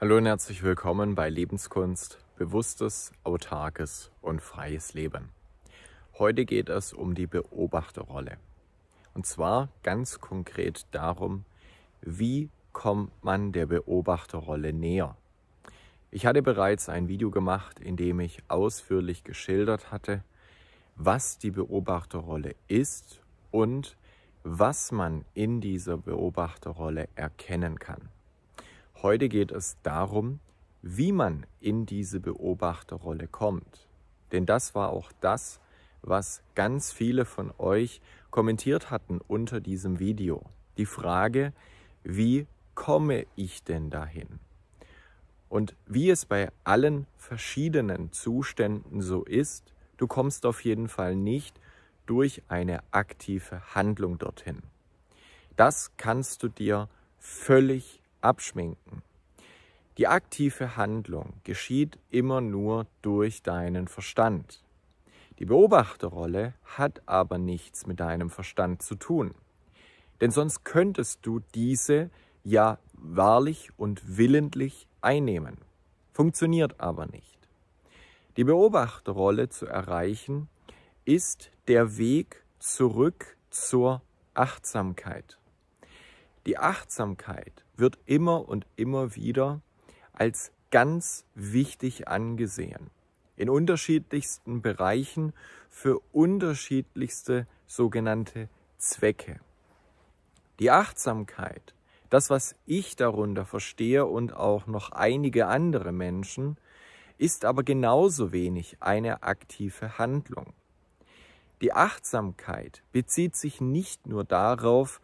Hallo und herzlich willkommen bei Lebenskunst, bewusstes, autarkes und freies Leben. Heute geht es um die Beobachterrolle. Und zwar ganz konkret darum, wie kommt man der Beobachterrolle näher? Ich hatte bereits ein Video gemacht, in dem ich ausführlich geschildert hatte, was die Beobachterrolle ist und was man in dieser Beobachterrolle erkennen kann. Heute geht es darum, wie man in diese Beobachterrolle kommt. Denn das war auch das, was ganz viele von euch kommentiert hatten unter diesem Video. Die Frage, wie komme ich denn dahin? Und wie es bei allen verschiedenen Zuständen so ist, du kommst auf jeden Fall nicht durch eine aktive Handlung dorthin. Das kannst du dir völlig abschminken. Die aktive Handlung geschieht immer nur durch deinen Verstand. Die Beobachterrolle hat aber nichts mit deinem Verstand zu tun. Denn sonst könntest du diese ja wahrlich und willentlich einnehmen. Funktioniert aber nicht. Die Beobachterrolle zu erreichen ist der Weg zurück zur Achtsamkeit. Die Achtsamkeit wird immer und immer wieder als ganz wichtig angesehen. In unterschiedlichsten Bereichen für unterschiedlichste sogenannte Zwecke. Die Achtsamkeit, das was ich darunter verstehe und auch noch einige andere Menschen, ist aber genauso wenig eine aktive Handlung. Die Achtsamkeit bezieht sich nicht nur darauf,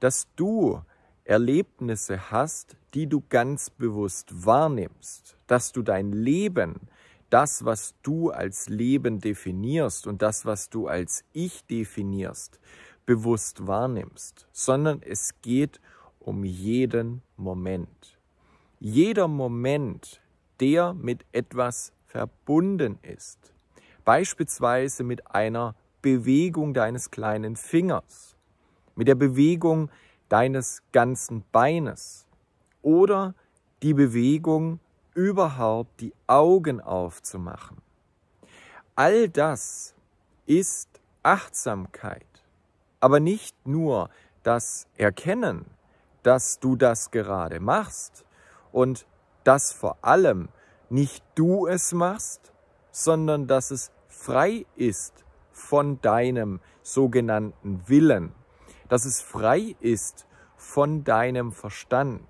dass du Erlebnisse hast, die du ganz bewusst wahrnimmst, dass du dein Leben, das, was du als Leben definierst und das, was du als Ich definierst, bewusst wahrnimmst, sondern es geht um jeden Moment. Jeder Moment, der mit etwas verbunden ist, beispielsweise mit einer Bewegung deines kleinen Fingers, mit der Bewegung deines ganzen Beines oder die Bewegung überhaupt die Augen aufzumachen. All das ist Achtsamkeit, aber nicht nur das Erkennen, dass du das gerade machst und dass vor allem nicht du es machst, sondern dass es frei ist von deinem sogenannten Willen dass es frei ist von deinem Verstand.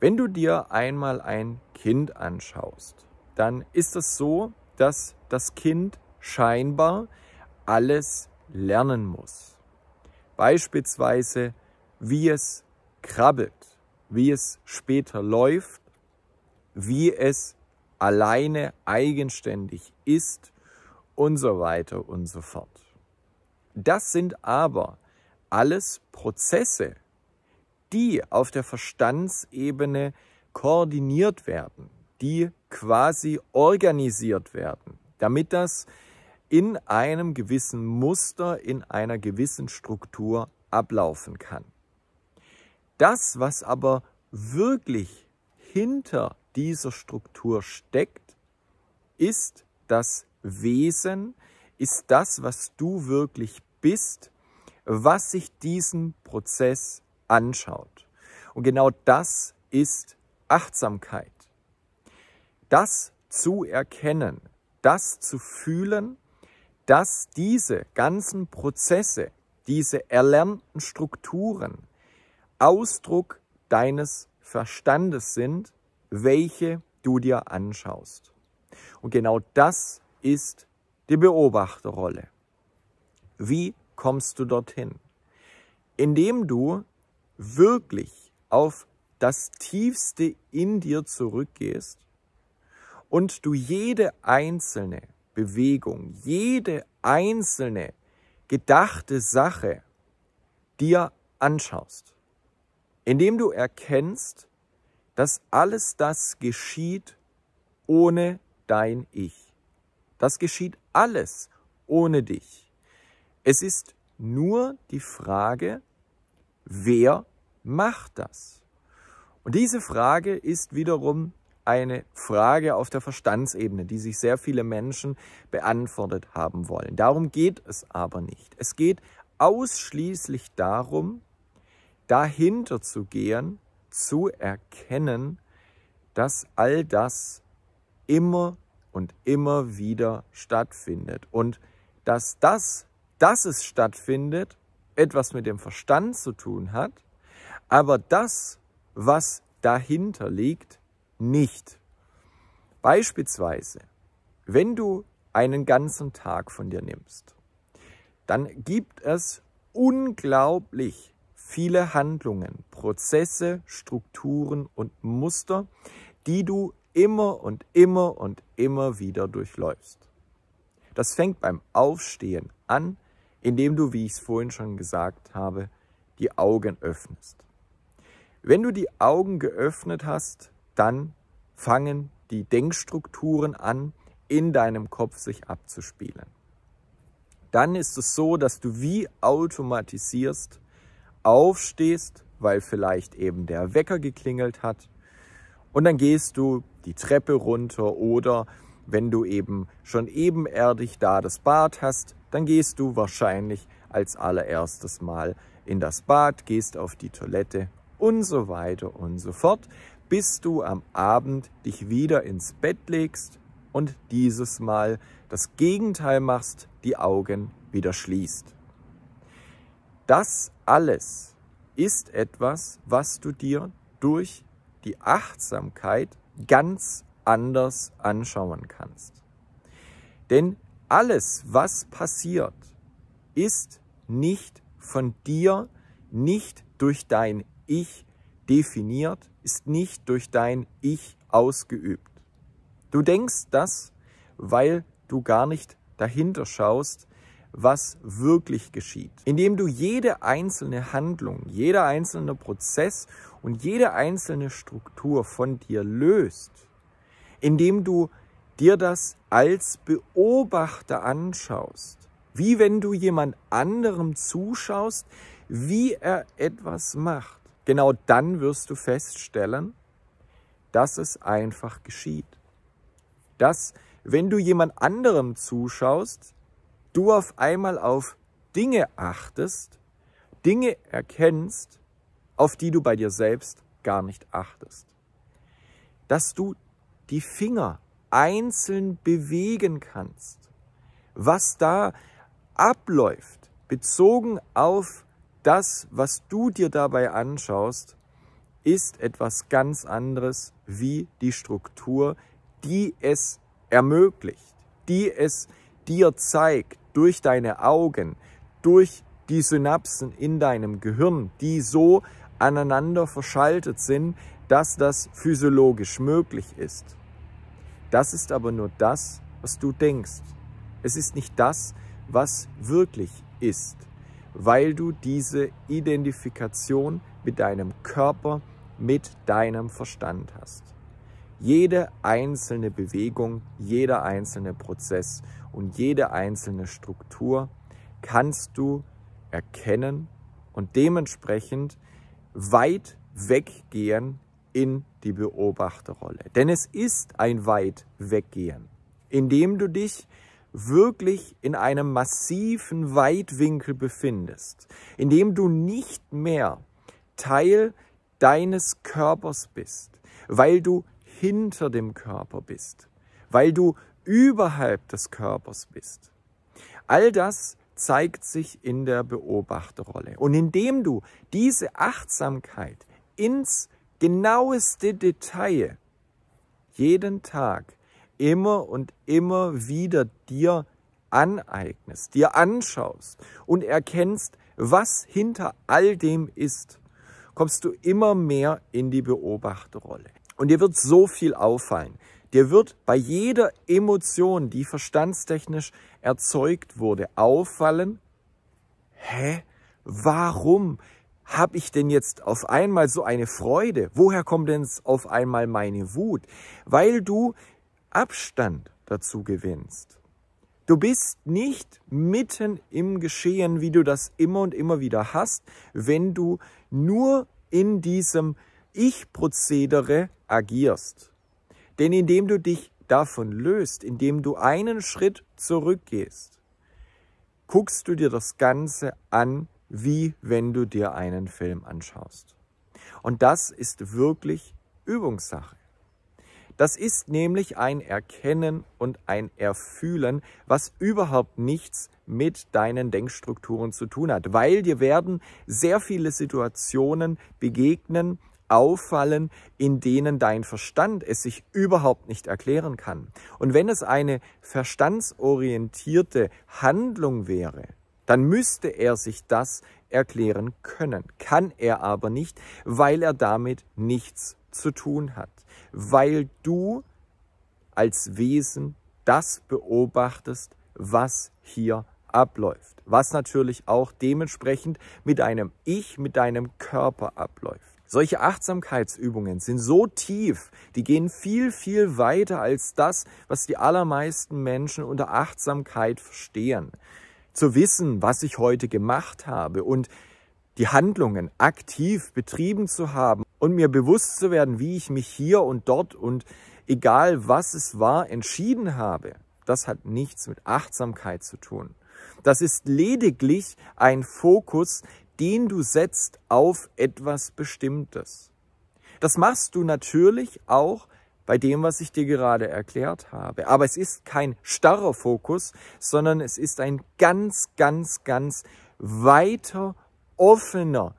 Wenn du dir einmal ein Kind anschaust, dann ist es so, dass das Kind scheinbar alles lernen muss. Beispielsweise, wie es krabbelt, wie es später läuft, wie es alleine eigenständig ist und so weiter und so fort. Das sind aber alles Prozesse, die auf der Verstandsebene koordiniert werden, die quasi organisiert werden, damit das in einem gewissen Muster, in einer gewissen Struktur ablaufen kann. Das, was aber wirklich hinter dieser Struktur steckt, ist das Wesen, ist das, was du wirklich bist, was sich diesen Prozess anschaut. Und genau das ist Achtsamkeit. Das zu erkennen, das zu fühlen, dass diese ganzen Prozesse, diese erlernten Strukturen Ausdruck deines Verstandes sind, welche du dir anschaust. Und genau das ist die Beobachterrolle. Wie kommst du dorthin? Indem du wirklich auf das Tiefste in dir zurückgehst und du jede einzelne Bewegung, jede einzelne gedachte Sache dir anschaust, indem du erkennst, dass alles das geschieht ohne dein Ich. Das geschieht alles ohne dich. Es ist nur die Frage, wer macht das? Und diese Frage ist wiederum eine Frage auf der Verstandsebene, die sich sehr viele Menschen beantwortet haben wollen. Darum geht es aber nicht. Es geht ausschließlich darum, dahinter zu gehen, zu erkennen, dass all das immer und immer wieder stattfindet und dass das dass es stattfindet, etwas mit dem Verstand zu tun hat, aber das, was dahinter liegt, nicht. Beispielsweise, wenn du einen ganzen Tag von dir nimmst, dann gibt es unglaublich viele Handlungen, Prozesse, Strukturen und Muster, die du immer und immer und immer wieder durchläufst. Das fängt beim Aufstehen an, indem du, wie ich es vorhin schon gesagt habe, die Augen öffnest. Wenn du die Augen geöffnet hast, dann fangen die Denkstrukturen an, in deinem Kopf sich abzuspielen. Dann ist es so, dass du wie automatisierst, aufstehst, weil vielleicht eben der Wecker geklingelt hat, und dann gehst du die Treppe runter oder wenn du eben schon ebenerdig da das Bad hast, dann gehst du wahrscheinlich als allererstes mal in das Bad, gehst auf die Toilette und so weiter und so fort, bis du am Abend dich wieder ins Bett legst und dieses Mal das Gegenteil machst, die Augen wieder schließt. Das alles ist etwas, was du dir durch die Achtsamkeit ganz anders anschauen kannst. Denn alles, was passiert, ist nicht von dir, nicht durch dein Ich definiert, ist nicht durch dein Ich ausgeübt. Du denkst das, weil du gar nicht dahinter schaust, was wirklich geschieht. Indem du jede einzelne Handlung, jeder einzelne Prozess und jede einzelne Struktur von dir löst, indem du dir das als Beobachter anschaust, wie wenn du jemand anderem zuschaust, wie er etwas macht, genau dann wirst du feststellen, dass es einfach geschieht. Dass, wenn du jemand anderem zuschaust, du auf einmal auf Dinge achtest, Dinge erkennst, auf die du bei dir selbst gar nicht achtest. Dass du die Finger einzeln bewegen kannst, was da abläuft, bezogen auf das, was du dir dabei anschaust, ist etwas ganz anderes wie die Struktur, die es ermöglicht, die es dir zeigt durch deine Augen, durch die Synapsen in deinem Gehirn, die so aneinander verschaltet sind, dass das physiologisch möglich ist. Das ist aber nur das, was du denkst. Es ist nicht das, was wirklich ist, weil du diese Identifikation mit deinem Körper, mit deinem Verstand hast. Jede einzelne Bewegung, jeder einzelne Prozess und jede einzelne Struktur kannst du erkennen und dementsprechend weit weggehen in die Beobachterrolle. Denn es ist ein weit weggehen, indem du dich wirklich in einem massiven Weitwinkel befindest, indem du nicht mehr Teil deines Körpers bist, weil du hinter dem Körper bist, weil du überhalb des Körpers bist. All das zeigt sich in der Beobachterrolle. Und indem du diese Achtsamkeit ins genaueste Detail jeden Tag immer und immer wieder dir aneignest, dir anschaust und erkennst, was hinter all dem ist, kommst du immer mehr in die Beobachterrolle. Und dir wird so viel auffallen. Dir wird bei jeder Emotion, die verstandstechnisch erzeugt wurde, auffallen, hä, warum habe ich denn jetzt auf einmal so eine Freude? Woher kommt denn auf einmal meine Wut? Weil du Abstand dazu gewinnst. Du bist nicht mitten im Geschehen, wie du das immer und immer wieder hast, wenn du nur in diesem Ich-Prozedere agierst. Denn indem du dich davon löst, indem du einen Schritt zurückgehst, guckst du dir das Ganze an wie wenn du dir einen Film anschaust. Und das ist wirklich Übungssache. Das ist nämlich ein Erkennen und ein Erfühlen, was überhaupt nichts mit deinen Denkstrukturen zu tun hat, weil dir werden sehr viele Situationen begegnen, auffallen, in denen dein Verstand es sich überhaupt nicht erklären kann. Und wenn es eine verstandsorientierte Handlung wäre, dann müsste er sich das erklären können. Kann er aber nicht, weil er damit nichts zu tun hat. Weil du als Wesen das beobachtest, was hier abläuft. Was natürlich auch dementsprechend mit deinem Ich, mit deinem Körper abläuft. Solche Achtsamkeitsübungen sind so tief, die gehen viel, viel weiter als das, was die allermeisten Menschen unter Achtsamkeit verstehen zu wissen, was ich heute gemacht habe und die Handlungen aktiv betrieben zu haben und mir bewusst zu werden, wie ich mich hier und dort und egal was es war, entschieden habe, das hat nichts mit Achtsamkeit zu tun. Das ist lediglich ein Fokus, den du setzt auf etwas Bestimmtes. Das machst du natürlich auch, bei dem, was ich dir gerade erklärt habe. Aber es ist kein starrer Fokus, sondern es ist ein ganz, ganz, ganz weiter, offener,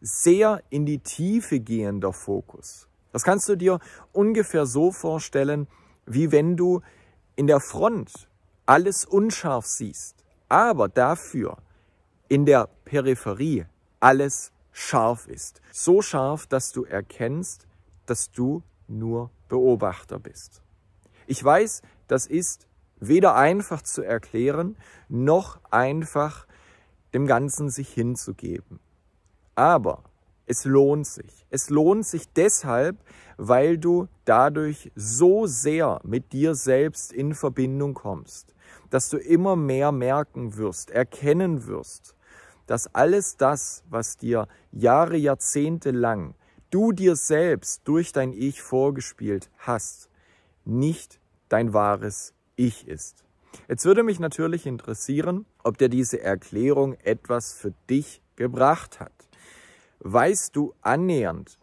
sehr in die Tiefe gehender Fokus. Das kannst du dir ungefähr so vorstellen, wie wenn du in der Front alles unscharf siehst, aber dafür in der Peripherie alles scharf ist. So scharf, dass du erkennst, dass du nur Beobachter bist. Ich weiß, das ist weder einfach zu erklären, noch einfach dem Ganzen sich hinzugeben. Aber es lohnt sich. Es lohnt sich deshalb, weil du dadurch so sehr mit dir selbst in Verbindung kommst, dass du immer mehr merken wirst, erkennen wirst, dass alles das, was dir Jahre, Jahrzehnte lang du dir selbst durch dein Ich vorgespielt hast, nicht dein wahres Ich ist. Jetzt würde mich natürlich interessieren, ob dir diese Erklärung etwas für dich gebracht hat. Weißt du annähernd,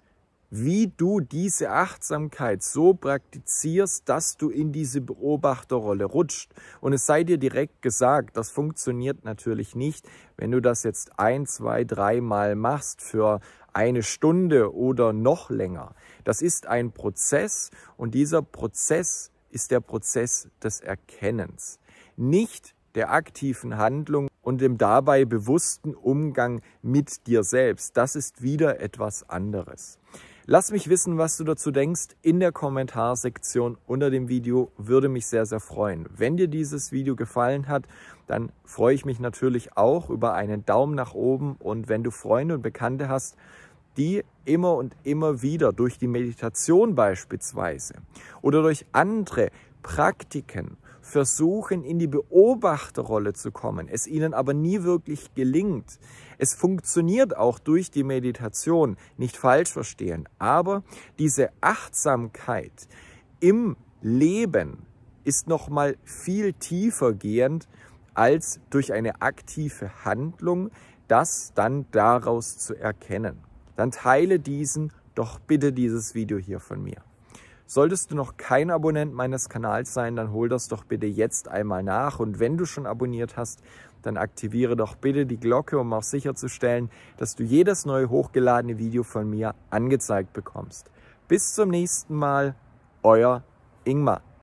wie du diese Achtsamkeit so praktizierst, dass du in diese Beobachterrolle rutscht. Und es sei dir direkt gesagt, das funktioniert natürlich nicht, wenn du das jetzt ein, zwei, dreimal machst für eine Stunde oder noch länger. Das ist ein Prozess und dieser Prozess ist der Prozess des Erkennens, nicht der aktiven Handlung und dem dabei bewussten Umgang mit dir selbst. Das ist wieder etwas anderes. Lass mich wissen, was du dazu denkst in der Kommentarsektion unter dem Video. Würde mich sehr, sehr freuen. Wenn dir dieses Video gefallen hat, dann freue ich mich natürlich auch über einen Daumen nach oben. Und wenn du Freunde und Bekannte hast, die immer und immer wieder durch die Meditation beispielsweise oder durch andere Praktiken versuchen, in die Beobachterrolle zu kommen, es ihnen aber nie wirklich gelingt, es funktioniert auch durch die Meditation, nicht falsch verstehen, aber diese Achtsamkeit im Leben ist noch mal viel tiefer gehend als durch eine aktive Handlung, das dann daraus zu erkennen. Dann teile diesen doch bitte dieses Video hier von mir. Solltest du noch kein Abonnent meines Kanals sein, dann hol das doch bitte jetzt einmal nach. Und wenn du schon abonniert hast, dann aktiviere doch bitte die Glocke, um auch sicherzustellen, dass du jedes neue hochgeladene Video von mir angezeigt bekommst. Bis zum nächsten Mal, euer Ingmar.